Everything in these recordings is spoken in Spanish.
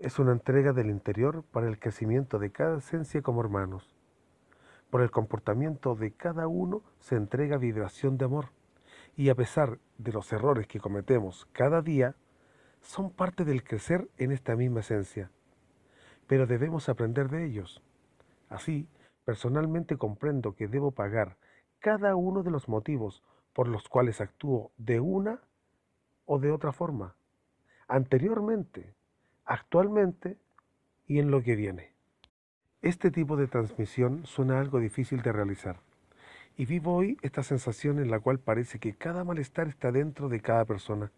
es una entrega del interior para el crecimiento de cada esencia como hermanos. Por el comportamiento de cada uno se entrega vibración de amor. Y a pesar de los errores que cometemos cada día, son parte del crecer en esta misma esencia. Pero debemos aprender de ellos. Así, personalmente comprendo que debo pagar cada uno de los motivos por los cuales actúo de una o de otra forma. Anteriormente, actualmente y en lo que viene. Este tipo de transmisión suena algo difícil de realizar, y vivo hoy esta sensación en la cual parece que cada malestar está dentro de cada persona,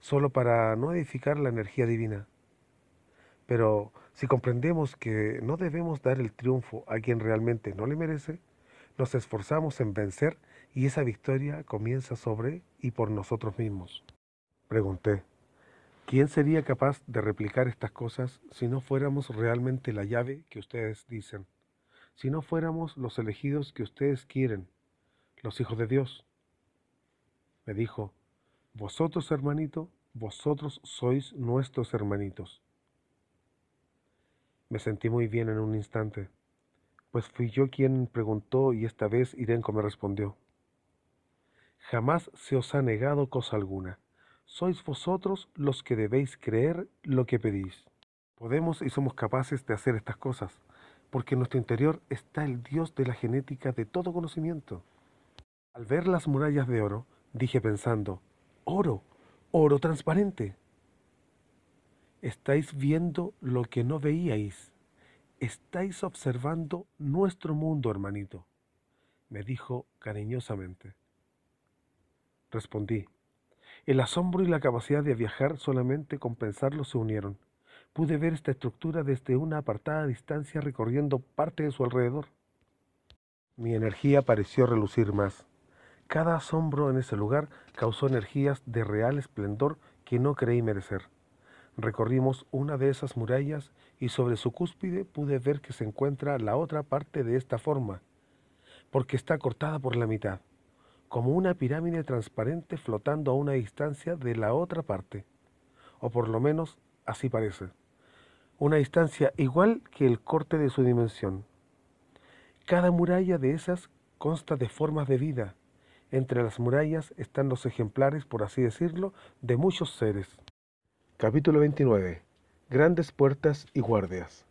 solo para no edificar la energía divina. Pero si comprendemos que no debemos dar el triunfo a quien realmente no le merece, nos esforzamos en vencer y esa victoria comienza sobre y por nosotros mismos. Pregunté, ¿Quién sería capaz de replicar estas cosas si no fuéramos realmente la llave que ustedes dicen? Si no fuéramos los elegidos que ustedes quieren, los hijos de Dios. Me dijo, vosotros hermanito, vosotros sois nuestros hermanitos. Me sentí muy bien en un instante, pues fui yo quien preguntó y esta vez Irenko me respondió. Jamás se os ha negado cosa alguna sois vosotros los que debéis creer lo que pedís. Podemos y somos capaces de hacer estas cosas, porque en nuestro interior está el Dios de la genética de todo conocimiento. Al ver las murallas de oro, dije pensando, oro, oro transparente. Estáis viendo lo que no veíais. Estáis observando nuestro mundo, hermanito, me dijo cariñosamente. Respondí, el asombro y la capacidad de viajar solamente con pensarlo se unieron. Pude ver esta estructura desde una apartada distancia recorriendo parte de su alrededor. Mi energía pareció relucir más. Cada asombro en ese lugar causó energías de real esplendor que no creí merecer. Recorrimos una de esas murallas y sobre su cúspide pude ver que se encuentra la otra parte de esta forma, porque está cortada por la mitad como una pirámide transparente flotando a una distancia de la otra parte, o por lo menos así parece, una distancia igual que el corte de su dimensión. Cada muralla de esas consta de formas de vida. Entre las murallas están los ejemplares, por así decirlo, de muchos seres. Capítulo 29. Grandes puertas y guardias.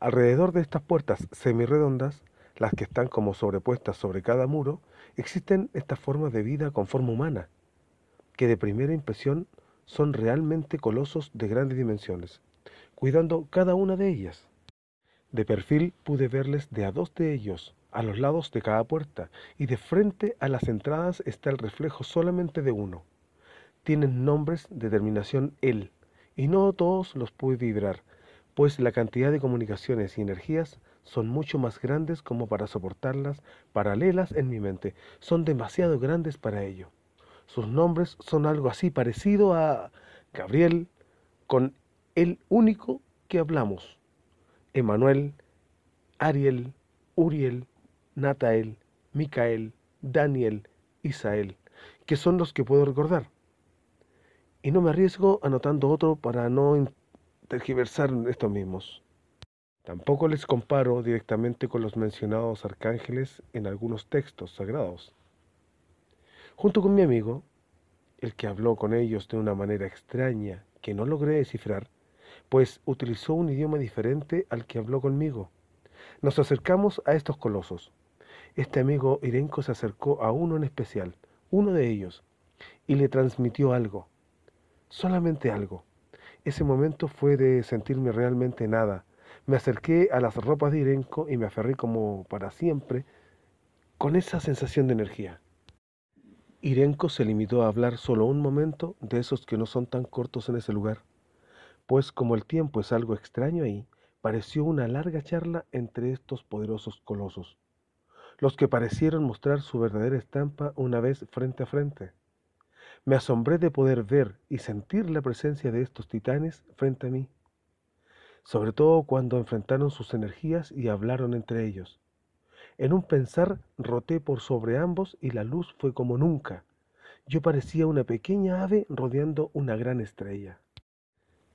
Alrededor de estas puertas semirredondas las que están como sobrepuestas sobre cada muro, existen estas formas de vida con forma humana, que de primera impresión son realmente colosos de grandes dimensiones, cuidando cada una de ellas. De perfil pude verles de a dos de ellos, a los lados de cada puerta, y de frente a las entradas está el reflejo solamente de uno. Tienen nombres de terminación él y no todos los pude vibrar, pues la cantidad de comunicaciones y energías son mucho más grandes como para soportarlas paralelas en mi mente, son demasiado grandes para ello. Sus nombres son algo así parecido a Gabriel, con el único que hablamos, Emanuel, Ariel, Uriel, Natael, Micael, Daniel, Isael, que son los que puedo recordar. Y no me arriesgo anotando otro para no tergiversaron estos mismos. Tampoco les comparo directamente con los mencionados arcángeles en algunos textos sagrados. Junto con mi amigo, el que habló con ellos de una manera extraña que no logré descifrar, pues utilizó un idioma diferente al que habló conmigo. Nos acercamos a estos colosos. Este amigo Irenco se acercó a uno en especial, uno de ellos, y le transmitió algo, solamente algo. Ese momento fue de sentirme realmente nada. Me acerqué a las ropas de Irenko y me aferré como para siempre con esa sensación de energía. Irenko se limitó a hablar solo un momento de esos que no son tan cortos en ese lugar, pues como el tiempo es algo extraño ahí, pareció una larga charla entre estos poderosos colosos, los que parecieron mostrar su verdadera estampa una vez frente a frente. Me asombré de poder ver y sentir la presencia de estos titanes frente a mí, sobre todo cuando enfrentaron sus energías y hablaron entre ellos. En un pensar roté por sobre ambos y la luz fue como nunca. Yo parecía una pequeña ave rodeando una gran estrella.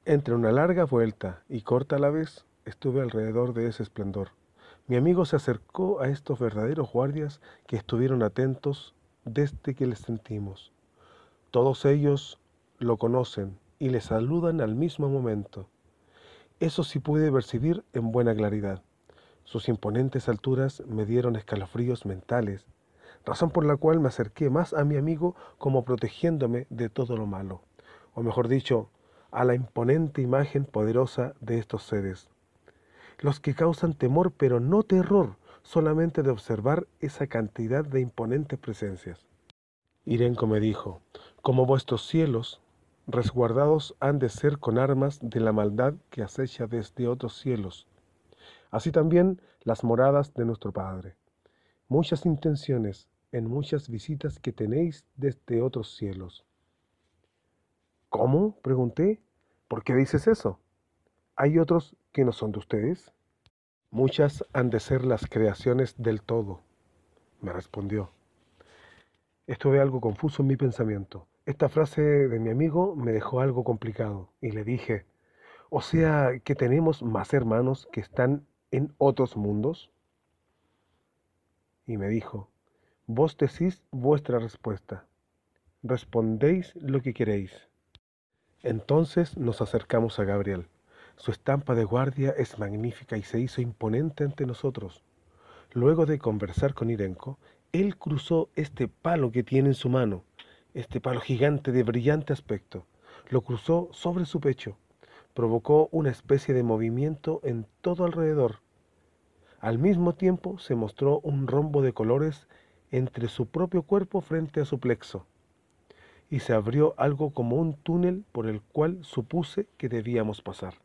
Entre una larga vuelta y corta a la vez, estuve alrededor de ese esplendor. Mi amigo se acercó a estos verdaderos guardias que estuvieron atentos desde que les sentimos. Todos ellos lo conocen y le saludan al mismo momento. Eso sí pude percibir en buena claridad. Sus imponentes alturas me dieron escalofríos mentales, razón por la cual me acerqué más a mi amigo como protegiéndome de todo lo malo, o mejor dicho, a la imponente imagen poderosa de estos seres. Los que causan temor pero no terror solamente de observar esa cantidad de imponentes presencias. Irenco me dijo, como vuestros cielos, resguardados han de ser con armas de la maldad que acecha desde otros cielos. Así también las moradas de nuestro Padre. Muchas intenciones en muchas visitas que tenéis desde otros cielos. ¿Cómo? pregunté. ¿Por qué dices eso? ¿Hay otros que no son de ustedes? Muchas han de ser las creaciones del todo, me respondió. Estuve algo confuso en mi pensamiento esta frase de mi amigo me dejó algo complicado y le dije, o sea que tenemos más hermanos que están en otros mundos. Y me dijo, vos decís vuestra respuesta, respondéis lo que queréis. Entonces nos acercamos a Gabriel. Su estampa de guardia es magnífica y se hizo imponente ante nosotros. Luego de conversar con Irenko, él cruzó este palo que tiene en su mano este palo gigante de brillante aspecto lo cruzó sobre su pecho, provocó una especie de movimiento en todo alrededor. Al mismo tiempo se mostró un rombo de colores entre su propio cuerpo frente a su plexo, y se abrió algo como un túnel por el cual supuse que debíamos pasar.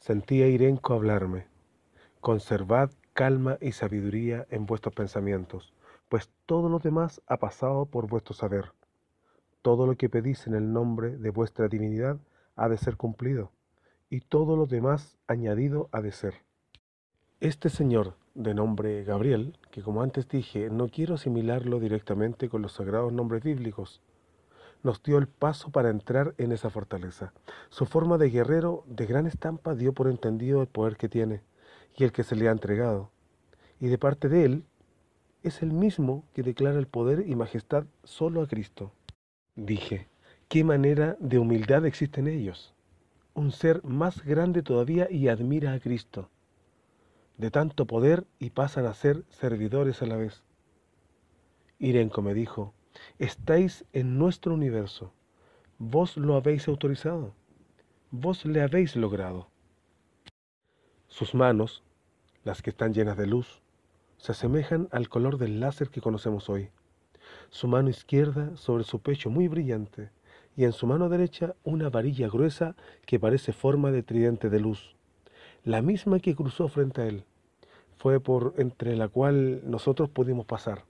Sentí a Irenco hablarme. Conservad calma y sabiduría en vuestros pensamientos, pues todo lo demás ha pasado por vuestro saber. Todo lo que pedís en el nombre de vuestra divinidad ha de ser cumplido, y todo lo demás añadido ha de ser. Este señor, de nombre Gabriel, que como antes dije, no quiero asimilarlo directamente con los sagrados nombres bíblicos, nos dio el paso para entrar en esa fortaleza. Su forma de guerrero de gran estampa dio por entendido el poder que tiene y el que se le ha entregado. Y de parte de él es el mismo que declara el poder y majestad solo a Cristo. Dije, ¿qué manera de humildad existe en ellos? Un ser más grande todavía y admira a Cristo, de tanto poder y pasan a ser servidores a la vez. Irenco me dijo, estáis en nuestro universo, vos lo habéis autorizado, vos le habéis logrado. Sus manos, las que están llenas de luz, se asemejan al color del láser que conocemos hoy su mano izquierda sobre su pecho muy brillante, y en su mano derecha una varilla gruesa que parece forma de tridente de luz, la misma que cruzó frente a él. Fue por entre la cual nosotros pudimos pasar.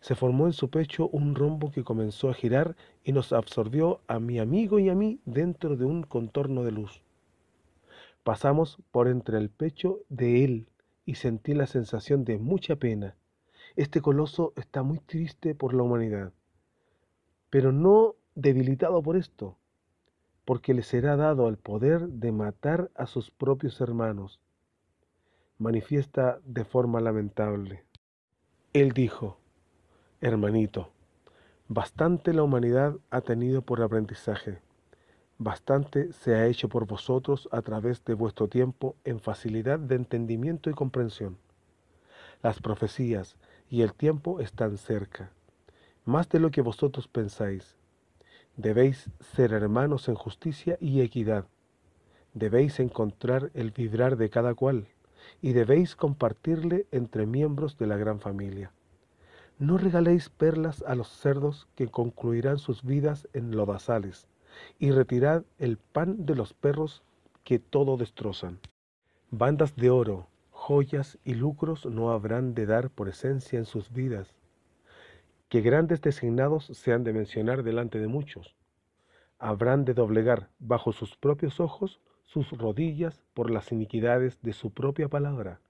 Se formó en su pecho un rombo que comenzó a girar y nos absorbió a mi amigo y a mí dentro de un contorno de luz. Pasamos por entre el pecho de él y sentí la sensación de mucha pena este coloso está muy triste por la humanidad, pero no debilitado por esto, porque le será dado el poder de matar a sus propios hermanos. Manifiesta de forma lamentable. Él dijo, Hermanito, bastante la humanidad ha tenido por aprendizaje, bastante se ha hecho por vosotros a través de vuestro tiempo en facilidad de entendimiento y comprensión. Las profecías, y el tiempo tan cerca, más de lo que vosotros pensáis. Debéis ser hermanos en justicia y equidad. Debéis encontrar el vibrar de cada cual y debéis compartirle entre miembros de la gran familia. No regaléis perlas a los cerdos que concluirán sus vidas en lodazales, y retirad el pan de los perros que todo destrozan. Bandas de oro, joyas y lucros no habrán de dar por esencia en sus vidas, que grandes designados se han de mencionar delante de muchos, habrán de doblegar bajo sus propios ojos sus rodillas por las iniquidades de su propia palabra,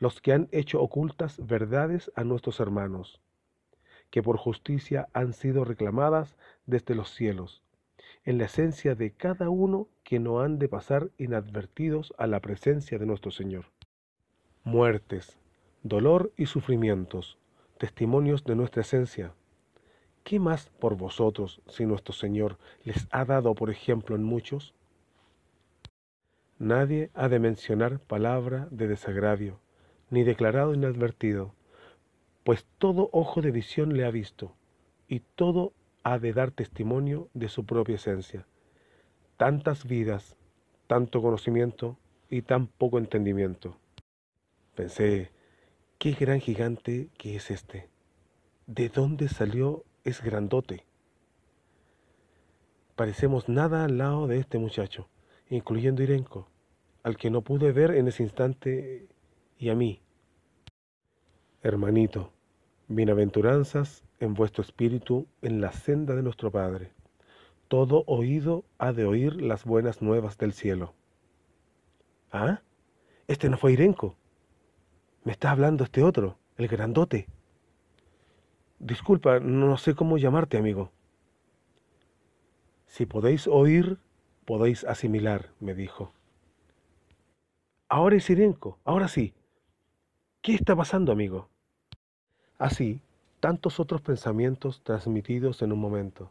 los que han hecho ocultas verdades a nuestros hermanos, que por justicia han sido reclamadas desde los cielos, en la esencia de cada uno que no han de pasar inadvertidos a la presencia de nuestro Señor muertes, dolor y sufrimientos, testimonios de nuestra esencia. ¿Qué más por vosotros si nuestro Señor les ha dado por ejemplo en muchos? Nadie ha de mencionar palabra de desagravio, ni declarado inadvertido, pues todo ojo de visión le ha visto, y todo ha de dar testimonio de su propia esencia. Tantas vidas, tanto conocimiento y tan poco entendimiento. Pensé, qué gran gigante que es este. ¿De dónde salió ese grandote? Parecemos nada al lado de este muchacho, incluyendo Irenco, al que no pude ver en ese instante, y a mí. Hermanito, bienaventuranzas en vuestro espíritu en la senda de nuestro Padre. Todo oído ha de oír las buenas nuevas del cielo. ¿Ah? Este no fue Irenko. Me está hablando este otro, el grandote. Disculpa, no sé cómo llamarte, amigo. Si podéis oír, podéis asimilar, me dijo. Ahora es Sirenco, ahora sí. ¿Qué está pasando, amigo? Así, tantos otros pensamientos transmitidos en un momento,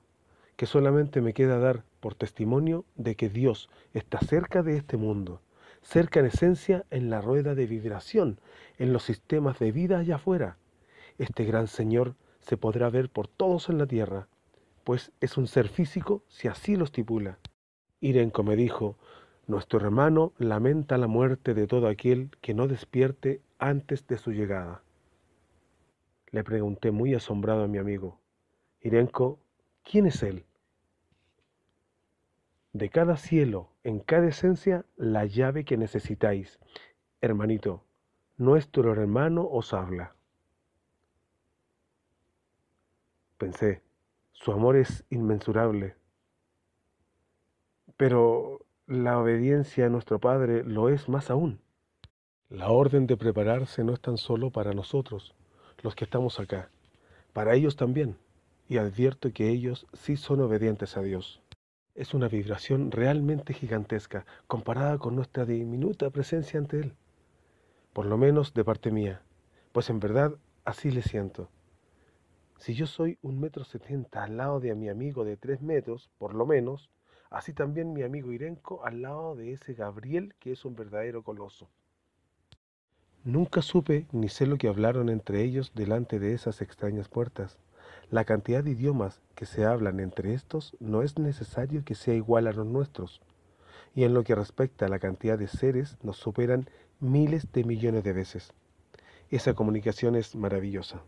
que solamente me queda dar por testimonio de que Dios está cerca de este mundo cerca en esencia en la rueda de vibración, en los sistemas de vida allá afuera. Este gran Señor se podrá ver por todos en la tierra, pues es un ser físico si así lo estipula. Irenko me dijo, nuestro hermano lamenta la muerte de todo aquel que no despierte antes de su llegada. Le pregunté muy asombrado a mi amigo, Irenko, ¿quién es él? de cada cielo, en cada esencia, la llave que necesitáis. Hermanito, nuestro hermano os habla. Pensé, su amor es inmensurable. Pero la obediencia a nuestro Padre lo es más aún. La orden de prepararse no es tan solo para nosotros, los que estamos acá, para ellos también, y advierto que ellos sí son obedientes a Dios es una vibración realmente gigantesca comparada con nuestra diminuta presencia ante Él. Por lo menos de parte mía, pues en verdad así le siento. Si yo soy un metro setenta al lado de mi amigo de tres metros, por lo menos, así también mi amigo Irenco al lado de ese Gabriel que es un verdadero coloso. Nunca supe ni sé lo que hablaron entre ellos delante de esas extrañas puertas. La cantidad de idiomas que se hablan entre estos no es necesario que sea igual a los nuestros, y en lo que respecta a la cantidad de seres nos superan miles de millones de veces. Esa comunicación es maravillosa.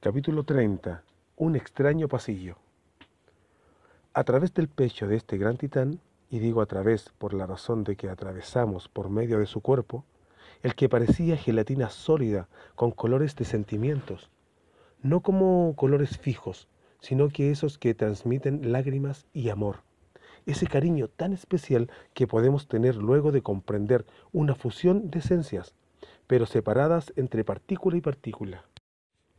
Capítulo 30. Un extraño pasillo. A través del pecho de este gran titán, y digo a través por la razón de que atravesamos por medio de su cuerpo, el que parecía gelatina sólida con colores de sentimientos, no como colores fijos, sino que esos que transmiten lágrimas y amor. Ese cariño tan especial que podemos tener luego de comprender una fusión de esencias, pero separadas entre partícula y partícula.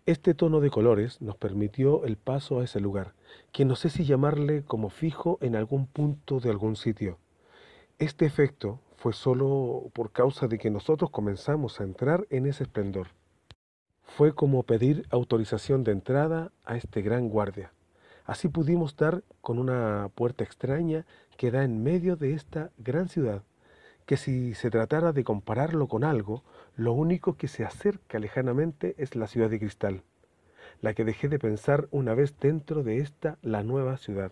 Este tono de colores nos permitió el paso a ese lugar, que no sé si llamarle como fijo en algún punto de algún sitio. Este efecto fue solo por causa de que nosotros comenzamos a entrar en ese esplendor. Fue como pedir autorización de entrada a este gran guardia. Así pudimos dar con una puerta extraña que da en medio de esta gran ciudad, que si se tratara de compararlo con algo, lo único que se acerca lejanamente es la ciudad de cristal, la que dejé de pensar una vez dentro de esta la nueva ciudad.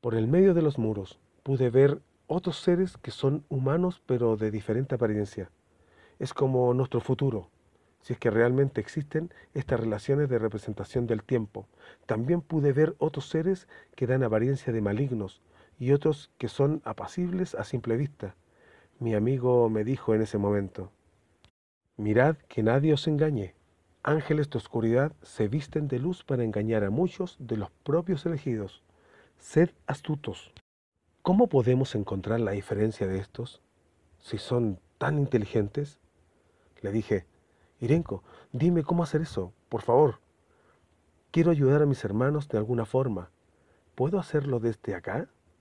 Por el medio de los muros pude ver otros seres que son humanos pero de diferente apariencia. Es como nuestro futuro, si es que realmente existen estas relaciones de representación del tiempo. También pude ver otros seres que dan apariencia de malignos y otros que son apacibles a simple vista. Mi amigo me dijo en ese momento, mirad que nadie os engañe. Ángeles de oscuridad se visten de luz para engañar a muchos de los propios elegidos. Sed astutos. ¿Cómo podemos encontrar la diferencia de estos? Si son tan inteligentes. Le dije, Irenko, dime cómo hacer eso, por favor. Quiero ayudar a mis hermanos de alguna forma. ¿Puedo hacerlo desde acá?